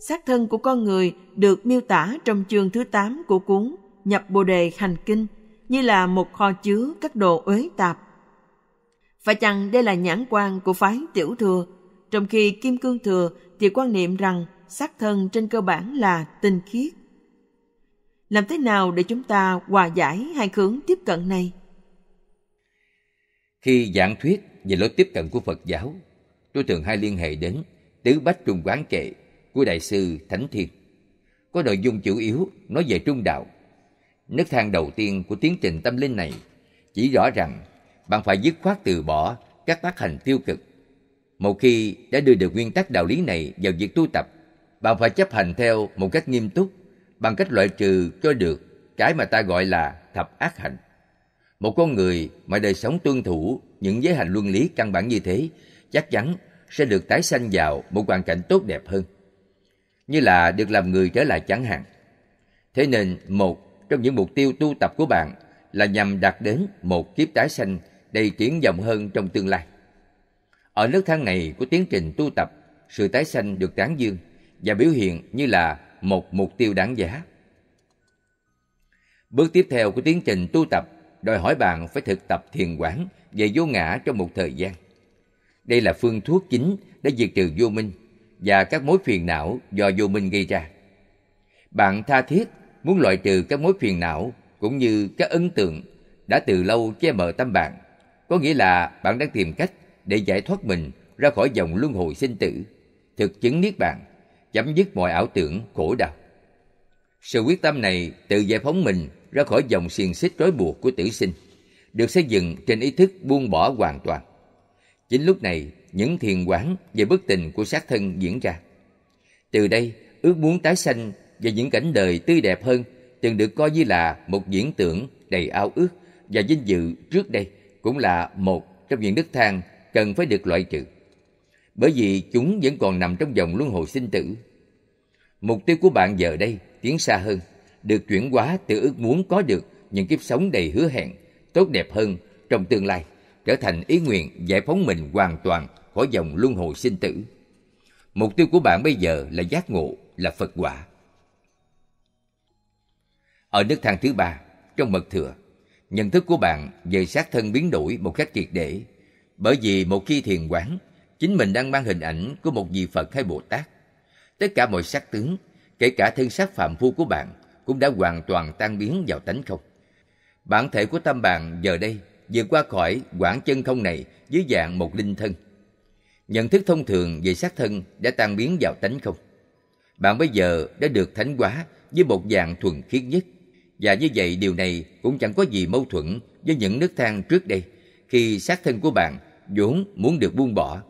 xác thân của con người được miêu tả trong chương thứ 8 của cuốn Nhập Bồ Đề Hành Kinh như là một kho chứa các đồ uế tạp. Phải chăng đây là nhãn quan của phái tiểu thừa, trong khi kim cương thừa thì quan niệm rằng xác thân trên cơ bản là tinh khiết. Làm thế nào để chúng ta hòa giải hai hướng tiếp cận này? Khi giảng thuyết về lối tiếp cận của Phật giáo, tôi thường hay liên hệ đến tứ bách trung quán kệ của Đại sư Thánh Thiên, có nội dung chủ yếu nói về trung đạo. Nấc thang đầu tiên của tiến trình tâm linh này chỉ rõ rằng bạn phải dứt khoát từ bỏ các tác hành tiêu cực. Một khi đã đưa được nguyên tắc đạo lý này vào việc tu tập, bạn phải chấp hành theo một cách nghiêm túc bằng cách loại trừ cho được cái mà ta gọi là thập ác hạnh. Một con người mà đời sống tuân thủ những giới hành luân lý căn bản như thế chắc chắn sẽ được tái sanh vào một hoàn cảnh tốt đẹp hơn như là được làm người trở lại chẳng hạn. Thế nên một trong những mục tiêu tu tập của bạn là nhằm đạt đến một kiếp tái sanh đầy triển vọng hơn trong tương lai. Ở nước tháng này của tiến trình tu tập, sự tái sanh được tán dương và biểu hiện như là một mục tiêu đáng giá. Bước tiếp theo của tiến trình tu tập đòi hỏi bạn phải thực tập thiền quán về vô ngã trong một thời gian. Đây là phương thuốc chính để diệt trừ vô minh và các mối phiền não do vô minh gây ra. Bạn tha thiết muốn loại trừ các mối phiền não cũng như các ấn tượng đã từ lâu che mờ tâm bạn, có nghĩa là bạn đang tìm cách để giải thoát mình ra khỏi dòng luân hồi sinh tử, thực chứng niết bàn, chấm dứt mọi ảo tưởng khổ đau. Sự quyết tâm này tự giải phóng mình ra khỏi dòng xiềng xích trói buộc của tử sinh, được xây dựng trên ý thức buông bỏ hoàn toàn. Chính lúc này, những thiền quán về bất tình của sát thân diễn ra. Từ đây, ước muốn tái sanh và những cảnh đời tươi đẹp hơn từng được coi như là một diễn tưởng đầy ao ước và vinh dự trước đây cũng là một trong những đức thang cần phải được loại trừ. Bởi vì chúng vẫn còn nằm trong dòng luân hồi sinh tử. Mục tiêu của bạn giờ đây tiến xa hơn, được chuyển hóa từ ước muốn có được những kiếp sống đầy hứa hẹn, tốt đẹp hơn trong tương lai, trở thành ý nguyện giải phóng mình hoàn toàn khỏi dòng luân hồi sinh tử. Mục tiêu của bạn bây giờ là giác ngộ, là Phật quả. Ở nước thang thứ ba, trong mật thừa, nhận thức của bạn về sát thân biến đổi một cách triệt để. Bởi vì một khi thiền quán, chính mình đang mang hình ảnh của một vị Phật hay Bồ Tát. Tất cả mọi sắc tướng, kể cả thân xác phạm phu của bạn, cũng đã hoàn toàn tan biến vào tánh không. Bản thể của tâm bạn giờ đây vượt qua khỏi quảng chân không này dưới dạng một linh thân – Nhận thức thông thường về xác thân đã tan biến vào tánh không. Bạn bây giờ đã được thánh hóa với một dạng thuần khiết nhất. Và như vậy điều này cũng chẳng có gì mâu thuẫn với những nước thang trước đây khi xác thân của bạn vốn muốn được buông bỏ,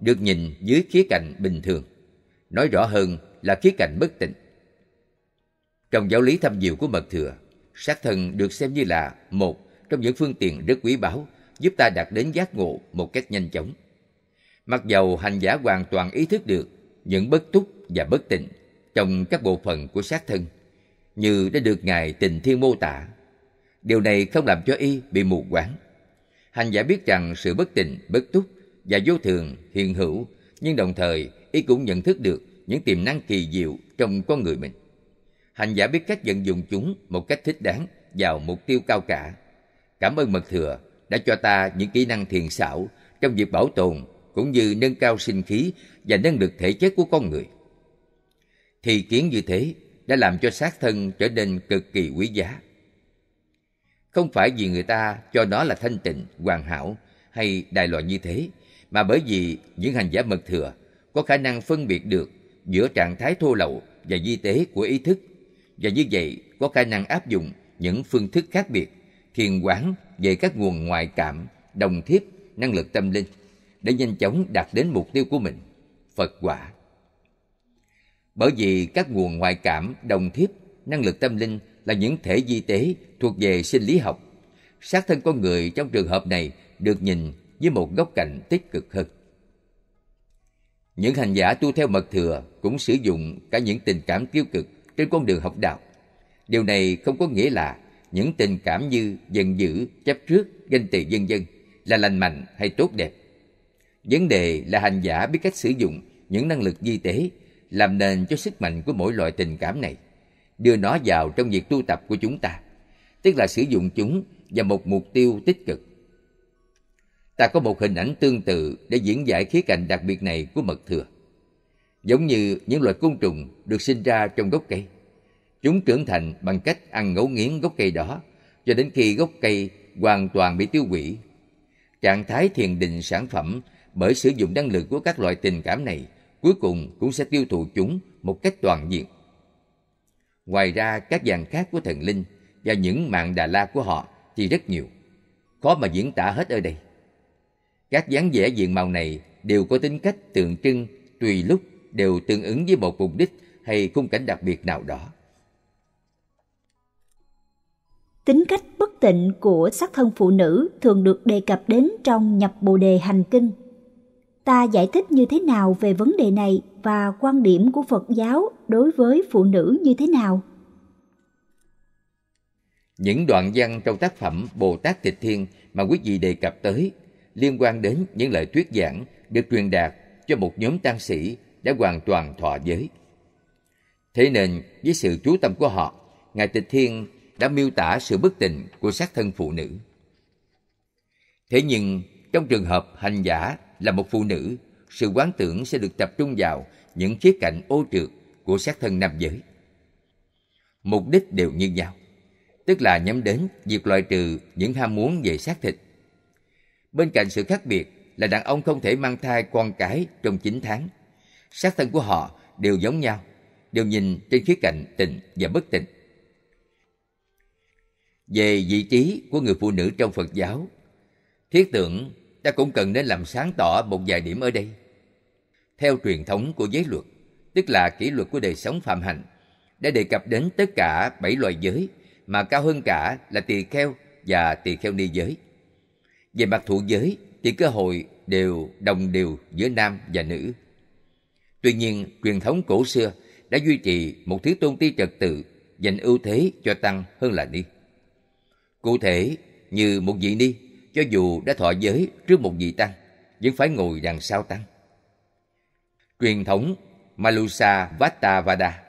được nhìn dưới khía cạnh bình thường. Nói rõ hơn là khía cạnh bất tịnh. Trong giáo lý thâm diệu của mật thừa, xác thân được xem như là một trong những phương tiện rất quý báu giúp ta đạt đến giác ngộ một cách nhanh chóng. Mặc dầu hành giả hoàn toàn ý thức được những bất túc và bất tịnh trong các bộ phận của xác thân, như đã được Ngài tình thiên mô tả. Điều này không làm cho y bị mù quáng. Hành giả biết rằng sự bất tịnh, bất túc và vô thường hiện hữu, nhưng đồng thời y cũng nhận thức được những tiềm năng kỳ diệu trong con người mình. Hành giả biết cách vận dụng chúng một cách thích đáng vào mục tiêu cao cả. Cảm ơn Mật Thừa đã cho ta những kỹ năng thiền xảo trong việc bảo tồn cũng như nâng cao sinh khí và năng lực thể chất của con người. Thì kiến như thế đã làm cho xác thân trở nên cực kỳ quý giá. Không phải vì người ta cho nó là thanh tịnh, hoàn hảo hay đại loại như thế, mà bởi vì những hành giả mật thừa có khả năng phân biệt được giữa trạng thái thô lậu và di tế của ý thức và như vậy có khả năng áp dụng những phương thức khác biệt thiền quán về các nguồn ngoại cảm đồng thiếp năng lực tâm linh để nhanh chóng đạt đến mục tiêu của mình, Phật quả. Bởi vì các nguồn ngoại cảm, đồng thiếp, năng lực tâm linh là những thể di tế thuộc về sinh lý học. Xác thân con người trong trường hợp này được nhìn với một góc cạnh tích cực hơn. Những hành giả tu theo mật thừa cũng sử dụng cả những tình cảm tiêu cực trên con đường học đạo. Điều này không có nghĩa là những tình cảm như giận dữ, chấp trước, ganh tị vân dân là lành mạnh hay tốt đẹp Vấn đề là hành giả biết cách sử dụng những năng lực di tế làm nền cho sức mạnh của mỗi loại tình cảm này, đưa nó vào trong việc tu tập của chúng ta, tức là sử dụng chúng vào một mục tiêu tích cực. Ta có một hình ảnh tương tự để diễn giải khía cạnh đặc biệt này của mật thừa. Giống như những loại côn trùng được sinh ra trong gốc cây. Chúng trưởng thành bằng cách ăn ngấu nghiến gốc cây đó cho đến khi gốc cây hoàn toàn bị tiêu hủy. Trạng thái thiền định sản phẩm bởi sử dụng năng lực của các loại tình cảm này cuối cùng cũng sẽ tiêu thụ chúng một cách toàn diện. Ngoài ra các dạng khác của thần linh và những mạng đà la của họ thì rất nhiều, khó mà diễn tả hết ở đây. Các dáng vẻ diện mạo này đều có tính cách tượng trưng, tùy lúc đều tương ứng với một mục đích hay khung cảnh đặc biệt nào đó. Tính cách bất tịnh của sắc thân phụ nữ thường được đề cập đến trong nhập Bồ đề hành kinh – ta giải thích như thế nào về vấn đề này và quan điểm của Phật giáo đối với phụ nữ như thế nào? Những đoạn văn trong tác phẩm Bồ Tát Tịch Thiên mà quý vị đề cập tới liên quan đến những lời thuyết giảng được truyền đạt cho một nhóm tăng sĩ đã hoàn toàn thọ giới. Thế nên, với sự chú tâm của họ, Ngài Tịch Thiên đã miêu tả sự bất tình của xác thân phụ nữ. Thế nhưng, trong trường hợp hành giả là một phụ nữ, sự quán tưởng sẽ được tập trung vào những khía cạnh ô trượt của xác thân nam giới. Mục đích đều như nhau, tức là nhắm đến việc loại trừ những ham muốn về xác thịt. Bên cạnh sự khác biệt là đàn ông không thể mang thai con cái trong 9 tháng. Xác thân của họ đều giống nhau, đều nhìn trên khía cạnh tình và bất tình. Về vị trí của người phụ nữ trong Phật giáo, thiết tưởng ta cũng cần nên làm sáng tỏ một vài điểm ở đây. Theo truyền thống của giới luật, tức là kỷ luật của đời sống phạm hạnh, đã đề cập đến tất cả bảy loài giới, mà cao hơn cả là tỳ kheo và tỳ kheo ni giới. Về mặt thụ giới thì cơ hội đều đồng đều giữa nam và nữ. Tuy nhiên, truyền thống cổ xưa đã duy trì một thứ tôn ti trật tự dành ưu thế cho tăng hơn là ni. Cụ thể, như một vị ni cho dù đã thọ giới trước một vị tăng vẫn phải ngồi đằng sau tăng truyền thống malusa vatavada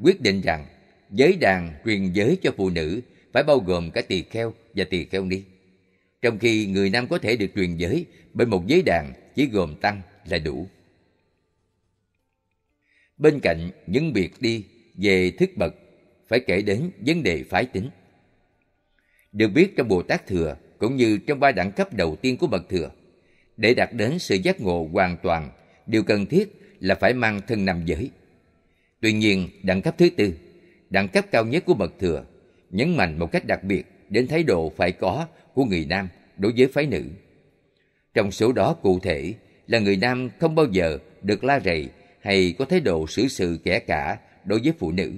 quyết định rằng giới đàn truyền giới cho phụ nữ phải bao gồm cả tỳ kheo và tỳ kheo ni trong khi người nam có thể được truyền giới bởi một giới đàn chỉ gồm tăng là đủ bên cạnh những việc đi về thức bậc phải kể đến vấn đề phái tính được biết trong bồ tát thừa cũng như trong ba đẳng cấp đầu tiên của bậc thừa. Để đạt đến sự giác ngộ hoàn toàn, điều cần thiết là phải mang thân nằm giới. Tuy nhiên, đẳng cấp thứ tư, đẳng cấp cao nhất của bậc thừa, nhấn mạnh một cách đặc biệt đến thái độ phải có của người nam đối với phái nữ. Trong số đó cụ thể là người nam không bao giờ được la rầy hay có thái độ xử sự kẻ cả đối với phụ nữ.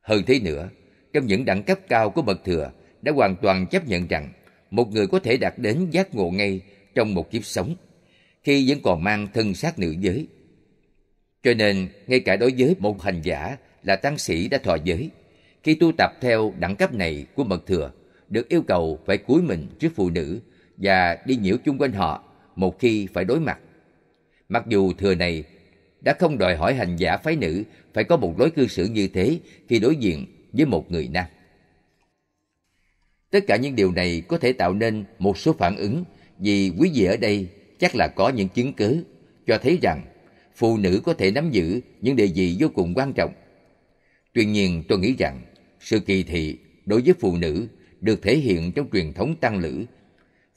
Hơn thế nữa, trong những đẳng cấp cao của bậc thừa đã hoàn toàn chấp nhận rằng một người có thể đạt đến giác ngộ ngay trong một kiếp sống khi vẫn còn mang thân xác nữ giới. Cho nên, ngay cả đối với một hành giả là tăng sĩ đã thọ giới, khi tu tập theo đẳng cấp này của mật thừa, được yêu cầu phải cúi mình trước phụ nữ và đi nhiễu chung quanh họ một khi phải đối mặt. Mặc dù thừa này đã không đòi hỏi hành giả phái nữ phải có một lối cư xử như thế khi đối diện với một người nam. Tất cả những điều này có thể tạo nên một số phản ứng vì quý vị ở đây chắc là có những chứng cứ cho thấy rằng phụ nữ có thể nắm giữ những địa vị vô cùng quan trọng. Tuy nhiên tôi nghĩ rằng sự kỳ thị đối với phụ nữ được thể hiện trong truyền thống tăng lữ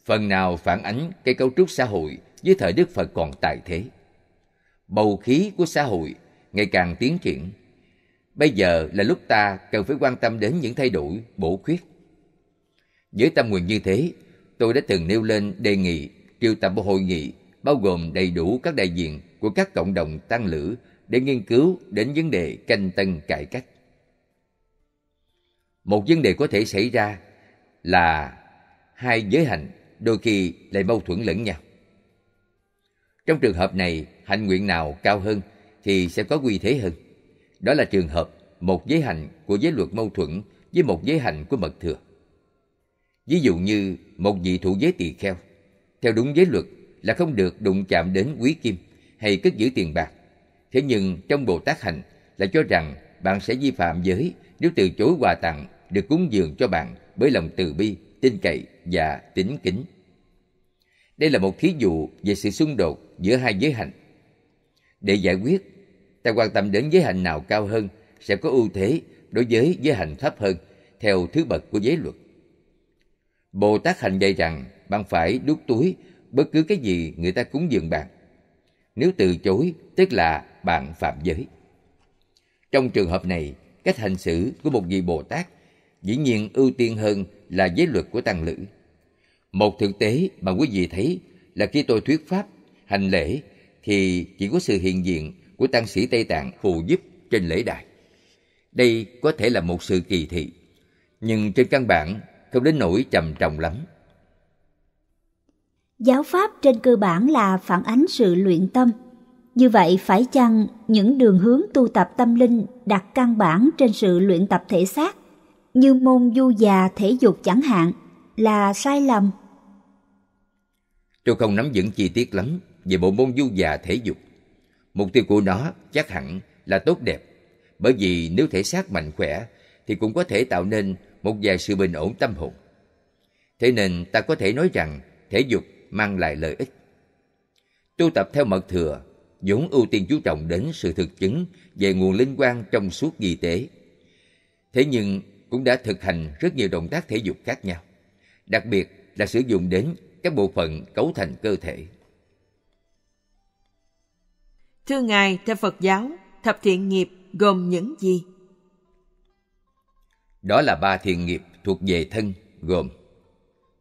phần nào phản ánh cái cấu trúc xã hội với thời Đức Phật còn tại thế. Bầu khí của xã hội ngày càng tiến triển. Bây giờ là lúc ta cần phải quan tâm đến những thay đổi bổ khuyết với tâm nguyện như thế, tôi đã từng nêu lên đề nghị triệu tập một hội nghị bao gồm đầy đủ các đại diện của các cộng đồng tăng lữ để nghiên cứu đến vấn đề canh tân cải cách. Một vấn đề có thể xảy ra là hai giới hạnh đôi khi lại mâu thuẫn lẫn nhau. Trong trường hợp này, hạnh nguyện nào cao hơn thì sẽ có quy thế hơn. Đó là trường hợp một giới hạnh của giới luật mâu thuẫn với một giới hạnh của mật thừa. Ví dụ như một vị thủ giới tỳ kheo, theo đúng giới luật là không được đụng chạm đến quý kim hay cất giữ tiền bạc. Thế nhưng trong Bồ Tát Hành là cho rằng bạn sẽ vi phạm giới nếu từ chối quà tặng được cúng dường cho bạn bởi lòng từ bi, tin cậy và tín kính. Đây là một thí dụ về sự xung đột giữa hai giới hạnh. Để giải quyết, ta quan tâm đến giới hạnh nào cao hơn sẽ có ưu thế đối với giới hạnh thấp hơn theo thứ bậc của giới luật. Bồ Tát hành dạy rằng bạn phải đút túi bất cứ cái gì người ta cúng dường bạn. Nếu từ chối, tức là bạn phạm giới. Trong trường hợp này, cách hành xử của một vị Bồ Tát dĩ nhiên ưu tiên hơn là giới luật của tăng lữ. Một thực tế mà quý vị thấy là khi tôi thuyết pháp, hành lễ thì chỉ có sự hiện diện của tăng sĩ Tây Tạng phù giúp trên lễ đài. Đây có thể là một sự kỳ thị, nhưng trên căn bản không đến nỗi trầm trọng lắm. Giáo pháp trên cơ bản là phản ánh sự luyện tâm. Như vậy phải chăng những đường hướng tu tập tâm linh đặt căn bản trên sự luyện tập thể xác, như môn du già thể dục chẳng hạn, là sai lầm? Tôi không nắm vững chi tiết lắm về bộ môn du già thể dục. Mục tiêu của nó chắc hẳn là tốt đẹp, bởi vì nếu thể xác mạnh khỏe thì cũng có thể tạo nên một vài sự bình ổn tâm hồn. Thế nên ta có thể nói rằng thể dục mang lại lợi ích. Tu tập theo mật thừa vốn ưu tiên chú trọng đến sự thực chứng về nguồn linh quan trong suốt ghi tế. Thế nhưng cũng đã thực hành rất nhiều động tác thể dục khác nhau, đặc biệt là sử dụng đến các bộ phận cấu thành cơ thể. Thưa Ngài, theo Phật giáo, thập thiện nghiệp gồm những gì? Đó là ba thiền nghiệp thuộc về thân gồm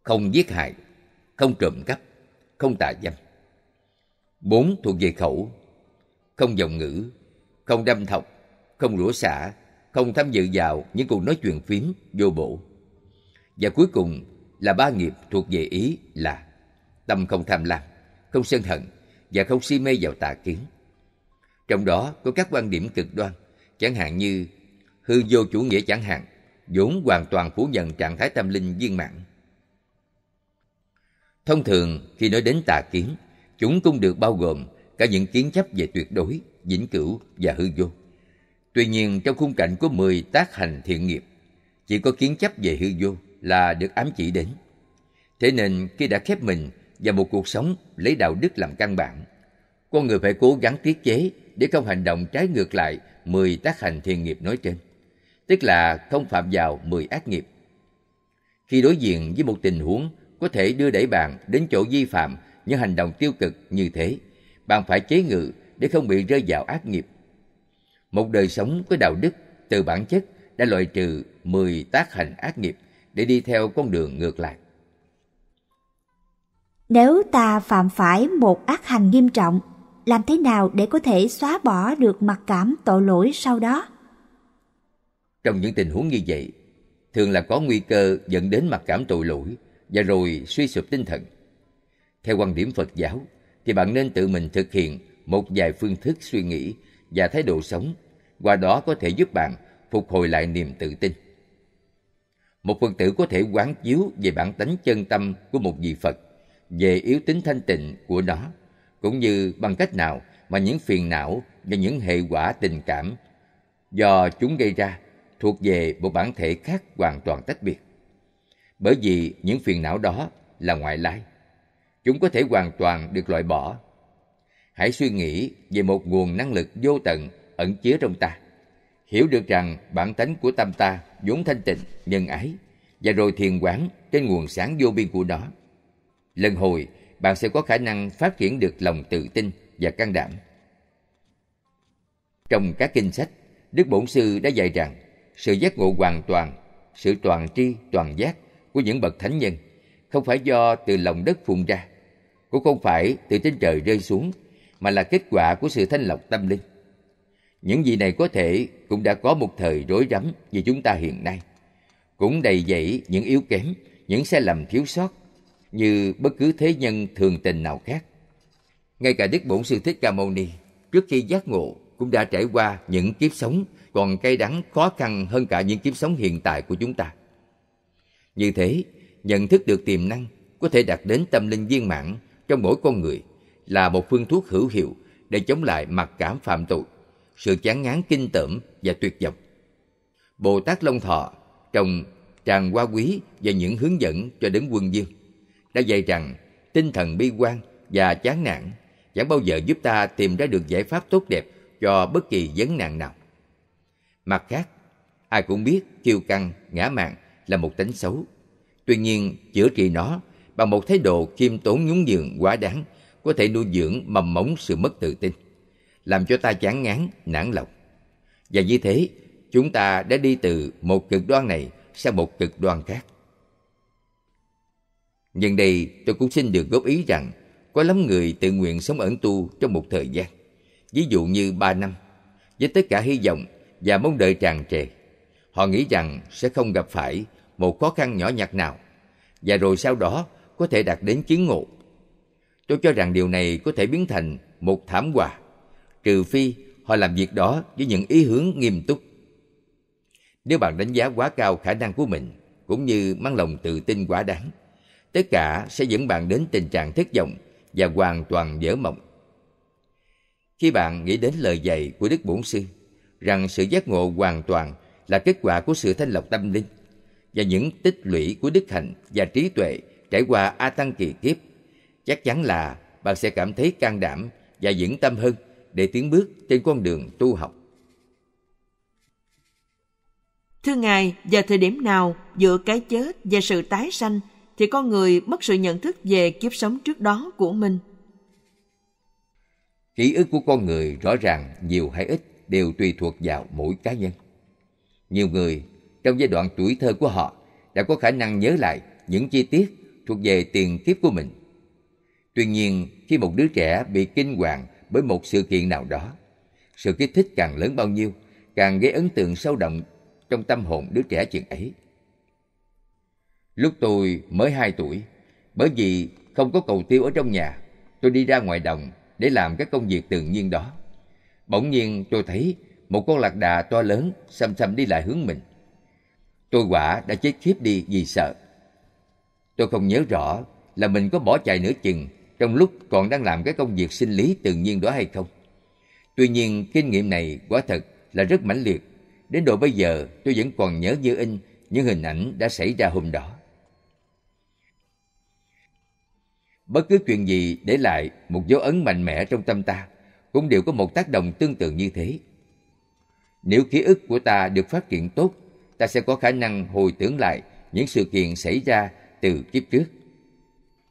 không giết hại, không trộm cắp, không tà dâm. Bốn thuộc về khẩu, không giọng ngữ, không đâm thọc, không rủa xả, không tham dự vào những cuộc nói chuyện phiếm vô bổ. Và cuối cùng là ba nghiệp thuộc về ý là tâm không tham lam, không sân hận và không si mê vào tà kiến. Trong đó có các quan điểm cực đoan, chẳng hạn như hư vô chủ nghĩa chẳng hạn, vốn hoàn toàn phủ nhận trạng thái tâm linh viên mãn. Thông thường khi nói đến tà kiến, chúng cũng được bao gồm cả những kiến chấp về tuyệt đối, vĩnh cửu và hư vô. Tuy nhiên trong khung cảnh của 10 tác hành thiện nghiệp, chỉ có kiến chấp về hư vô là được ám chỉ đến. Thế nên khi đã khép mình và một cuộc sống lấy đạo đức làm căn bản, con người phải cố gắng tiết chế để không hành động trái ngược lại 10 tác hành thiện nghiệp nói trên tức là không phạm vào 10 ác nghiệp. Khi đối diện với một tình huống có thể đưa đẩy bạn đến chỗ vi phạm những hành động tiêu cực như thế, bạn phải chế ngự để không bị rơi vào ác nghiệp. Một đời sống có đạo đức từ bản chất đã loại trừ 10 tác hành ác nghiệp để đi theo con đường ngược lại. Nếu ta phạm phải một ác hành nghiêm trọng, làm thế nào để có thể xóa bỏ được mặc cảm tội lỗi sau đó? Trong những tình huống như vậy, thường là có nguy cơ dẫn đến mặc cảm tội lỗi và rồi suy sụp tinh thần. Theo quan điểm Phật giáo, thì bạn nên tự mình thực hiện một vài phương thức suy nghĩ và thái độ sống, qua đó có thể giúp bạn phục hồi lại niềm tự tin. Một Phật tử có thể quán chiếu về bản tánh chân tâm của một vị Phật, về yếu tính thanh tịnh của nó, cũng như bằng cách nào mà những phiền não và những hệ quả tình cảm do chúng gây ra thuộc về một bản thể khác hoàn toàn tách biệt. Bởi vì những phiền não đó là ngoại lai. Chúng có thể hoàn toàn được loại bỏ. Hãy suy nghĩ về một nguồn năng lực vô tận ẩn chứa trong ta. Hiểu được rằng bản tánh của tâm ta vốn thanh tịnh, nhân ái và rồi thiền quán trên nguồn sáng vô biên của nó. Lần hồi, bạn sẽ có khả năng phát triển được lòng tự tin và can đảm. Trong các kinh sách, Đức Bổn Sư đã dạy rằng sự giác ngộ hoàn toàn, sự toàn tri, toàn giác của những bậc thánh nhân không phải do từ lòng đất phun ra, cũng không phải từ trên trời rơi xuống, mà là kết quả của sự thanh lọc tâm linh. Những gì này có thể cũng đã có một thời rối rắm như chúng ta hiện nay, cũng đầy dẫy những yếu kém, những sai lầm thiếu sót như bất cứ thế nhân thường tình nào khác. Ngay cả Đức Bổn Sư Thích Ca Mâu Ni, trước khi giác ngộ cũng đã trải qua những kiếp sống còn cay đắng khó khăn hơn cả những kiếp sống hiện tại của chúng ta. Như thế, nhận thức được tiềm năng có thể đạt đến tâm linh viên mãn trong mỗi con người là một phương thuốc hữu hiệu để chống lại mặc cảm phạm tội, sự chán ngán kinh tởm và tuyệt vọng. Bồ Tát Long Thọ trong tràng hoa quý và những hướng dẫn cho đến quân dương đã dạy rằng tinh thần bi quan và chán nản chẳng bao giờ giúp ta tìm ra được giải pháp tốt đẹp cho bất kỳ vấn nạn nào. Mặt khác, ai cũng biết kiêu căng, ngã mạn là một tính xấu. Tuy nhiên, chữa trị nó bằng một thái độ khiêm tốn nhún nhường quá đáng có thể nuôi dưỡng mầm mống sự mất tự tin, làm cho ta chán ngán, nản lòng. Và như thế, chúng ta đã đi từ một cực đoan này sang một cực đoan khác. Nhân đây, tôi cũng xin được góp ý rằng có lắm người tự nguyện sống ẩn tu trong một thời gian, ví dụ như ba năm, với tất cả hy vọng và mong đợi tràn trề. Họ nghĩ rằng sẽ không gặp phải một khó khăn nhỏ nhặt nào và rồi sau đó có thể đạt đến chứng ngộ. Tôi cho rằng điều này có thể biến thành một thảm họa, trừ phi họ làm việc đó với những ý hướng nghiêm túc. Nếu bạn đánh giá quá cao khả năng của mình, cũng như mang lòng tự tin quá đáng, tất cả sẽ dẫn bạn đến tình trạng thất vọng và hoàn toàn dở mộng. Khi bạn nghĩ đến lời dạy của Đức Bổn Sư, rằng sự giác ngộ hoàn toàn là kết quả của sự thanh lọc tâm linh và những tích lũy của đức hạnh và trí tuệ trải qua a tăng kỳ kiếp chắc chắn là bạn sẽ cảm thấy can đảm và vững tâm hơn để tiến bước trên con đường tu học thưa ngài vào thời điểm nào giữa cái chết và sự tái sanh thì con người mất sự nhận thức về kiếp sống trước đó của mình ký ức của con người rõ ràng nhiều hay ít đều tùy thuộc vào mỗi cá nhân. Nhiều người trong giai đoạn tuổi thơ của họ đã có khả năng nhớ lại những chi tiết thuộc về tiền kiếp của mình. Tuy nhiên, khi một đứa trẻ bị kinh hoàng bởi một sự kiện nào đó, sự kích thích càng lớn bao nhiêu, càng gây ấn tượng sâu đậm trong tâm hồn đứa trẻ chuyện ấy. Lúc tôi mới 2 tuổi, bởi vì không có cầu tiêu ở trong nhà, tôi đi ra ngoài đồng để làm các công việc tự nhiên đó. Bỗng nhiên tôi thấy một con lạc đà to lớn xăm xăm đi lại hướng mình. Tôi quả đã chết khiếp đi vì sợ. Tôi không nhớ rõ là mình có bỏ chạy nửa chừng trong lúc còn đang làm cái công việc sinh lý tự nhiên đó hay không. Tuy nhiên kinh nghiệm này quả thật là rất mãnh liệt. Đến độ bây giờ tôi vẫn còn nhớ như in những hình ảnh đã xảy ra hôm đó. Bất cứ chuyện gì để lại một dấu ấn mạnh mẽ trong tâm ta cũng đều có một tác động tương tự như thế. Nếu ký ức của ta được phát triển tốt, ta sẽ có khả năng hồi tưởng lại những sự kiện xảy ra từ kiếp trước.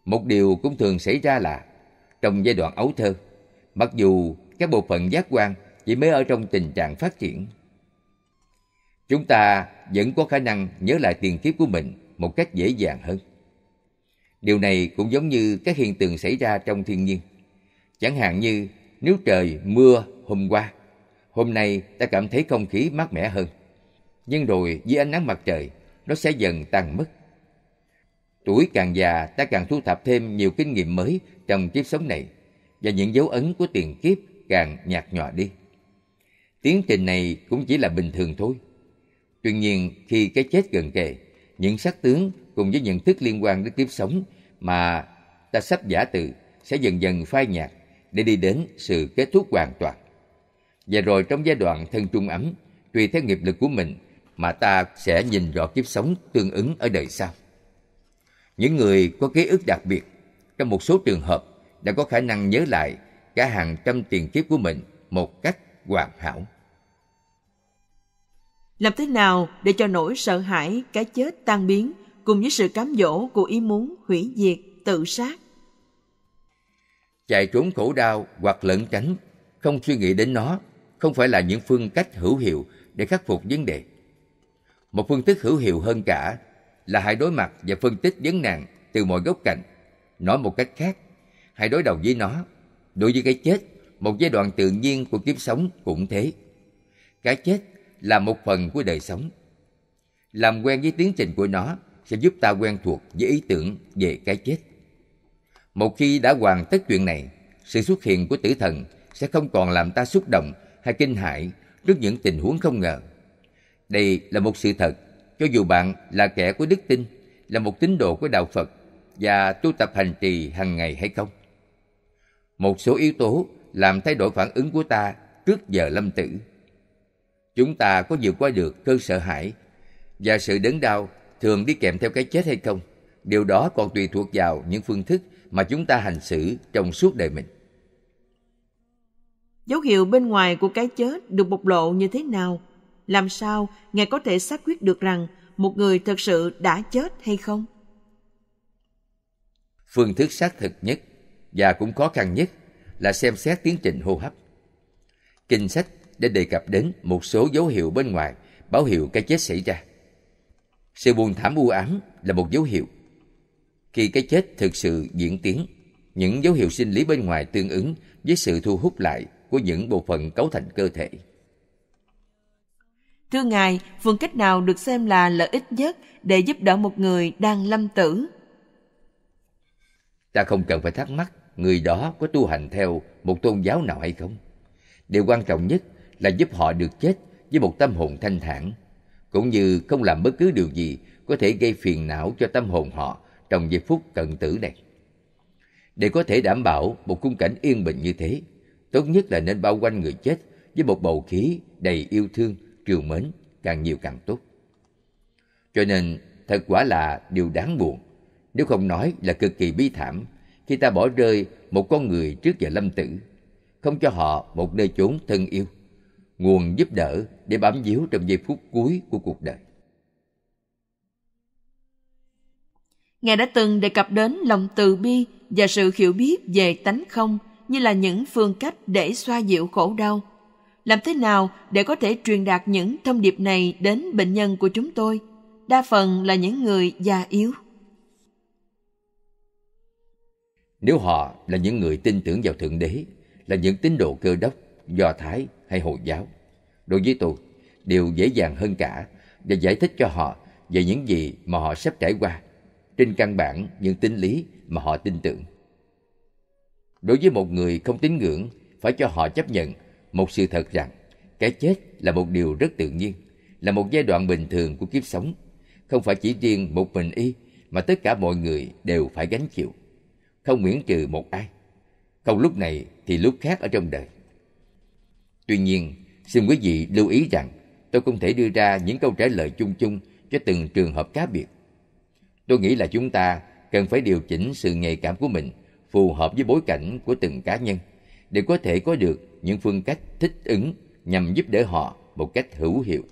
Một điều cũng thường xảy ra là trong giai đoạn ấu thơ, mặc dù các bộ phận giác quan chỉ mới ở trong tình trạng phát triển, chúng ta vẫn có khả năng nhớ lại tiền kiếp của mình một cách dễ dàng hơn. Điều này cũng giống như các hiện tượng xảy ra trong thiên nhiên. Chẳng hạn như nếu trời mưa hôm qua. Hôm nay ta cảm thấy không khí mát mẻ hơn. Nhưng rồi dưới ánh nắng mặt trời, nó sẽ dần tan mất. Tuổi càng già, ta càng thu thập thêm nhiều kinh nghiệm mới trong kiếp sống này và những dấu ấn của tiền kiếp càng nhạt nhòa đi. Tiến trình này cũng chỉ là bình thường thôi. Tuy nhiên, khi cái chết gần kề, những sắc tướng cùng với nhận thức liên quan đến kiếp sống mà ta sắp giả từ sẽ dần dần phai nhạt để đi đến sự kết thúc hoàn toàn. Và rồi trong giai đoạn thân trung ấm, tùy theo nghiệp lực của mình mà ta sẽ nhìn rõ kiếp sống tương ứng ở đời sau. Những người có ký ức đặc biệt, trong một số trường hợp đã có khả năng nhớ lại cả hàng trăm tiền kiếp của mình một cách hoàn hảo. Làm thế nào để cho nỗi sợ hãi, cái chết tan biến cùng với sự cám dỗ của ý muốn hủy diệt, tự sát chạy trốn khổ đau hoặc lẩn tránh không suy nghĩ đến nó không phải là những phương cách hữu hiệu để khắc phục vấn đề một phương thức hữu hiệu hơn cả là hãy đối mặt và phân tích vấn nạn từ mọi góc cạnh nói một cách khác hãy đối đầu với nó đối với cái chết một giai đoạn tự nhiên của kiếp sống cũng thế cái chết là một phần của đời sống làm quen với tiến trình của nó sẽ giúp ta quen thuộc với ý tưởng về cái chết một khi đã hoàn tất chuyện này, sự xuất hiện của tử thần sẽ không còn làm ta xúc động hay kinh hãi trước những tình huống không ngờ. Đây là một sự thật, cho dù bạn là kẻ của đức tin, là một tín đồ của đạo Phật và tu tập hành trì hàng ngày hay không. Một số yếu tố làm thay đổi phản ứng của ta trước giờ lâm tử. Chúng ta có vượt qua được cơn sợ hãi và sự đớn đau thường đi kèm theo cái chết hay không. Điều đó còn tùy thuộc vào những phương thức mà chúng ta hành xử trong suốt đời mình. Dấu hiệu bên ngoài của cái chết được bộc lộ như thế nào? Làm sao Ngài có thể xác quyết được rằng một người thật sự đã chết hay không? Phương thức xác thực nhất và cũng khó khăn nhất là xem xét tiến trình hô hấp. Kinh sách đã đề cập đến một số dấu hiệu bên ngoài báo hiệu cái chết xảy ra. Sự buồn thảm u ám là một dấu hiệu – khi cái chết thực sự diễn tiến, những dấu hiệu sinh lý bên ngoài tương ứng với sự thu hút lại của những bộ phận cấu thành cơ thể. Thưa Ngài, phương cách nào được xem là lợi ích nhất để giúp đỡ một người đang lâm tử? Ta không cần phải thắc mắc người đó có tu hành theo một tôn giáo nào hay không. Điều quan trọng nhất là giúp họ được chết với một tâm hồn thanh thản, cũng như không làm bất cứ điều gì có thể gây phiền não cho tâm hồn họ trong giây phút cận tử này. Để có thể đảm bảo một khung cảnh yên bình như thế, tốt nhất là nên bao quanh người chết với một bầu khí đầy yêu thương, triều mến, càng nhiều càng tốt. Cho nên, thật quả là điều đáng buồn, nếu không nói là cực kỳ bi thảm khi ta bỏ rơi một con người trước giờ lâm tử, không cho họ một nơi chốn thân yêu, nguồn giúp đỡ để bám víu trong giây phút cuối của cuộc đời. Ngài đã từng đề cập đến lòng từ bi và sự hiểu biết về tánh không như là những phương cách để xoa dịu khổ đau. Làm thế nào để có thể truyền đạt những thông điệp này đến bệnh nhân của chúng tôi? Đa phần là những người già yếu. Nếu họ là những người tin tưởng vào Thượng Đế, là những tín đồ cơ đốc, do Thái hay Hồi giáo, đối với tôi đều dễ dàng hơn cả và giải thích cho họ về những gì mà họ sắp trải qua trên căn bản những tín lý mà họ tin tưởng. Đối với một người không tín ngưỡng, phải cho họ chấp nhận một sự thật rằng cái chết là một điều rất tự nhiên, là một giai đoạn bình thường của kiếp sống, không phải chỉ riêng một mình y mà tất cả mọi người đều phải gánh chịu, không miễn trừ một ai. Không lúc này thì lúc khác ở trong đời. Tuy nhiên, xin quý vị lưu ý rằng tôi không thể đưa ra những câu trả lời chung chung cho từng trường hợp cá biệt Tôi nghĩ là chúng ta cần phải điều chỉnh sự nhạy cảm của mình phù hợp với bối cảnh của từng cá nhân để có thể có được những phương cách thích ứng nhằm giúp đỡ họ một cách hữu hiệu.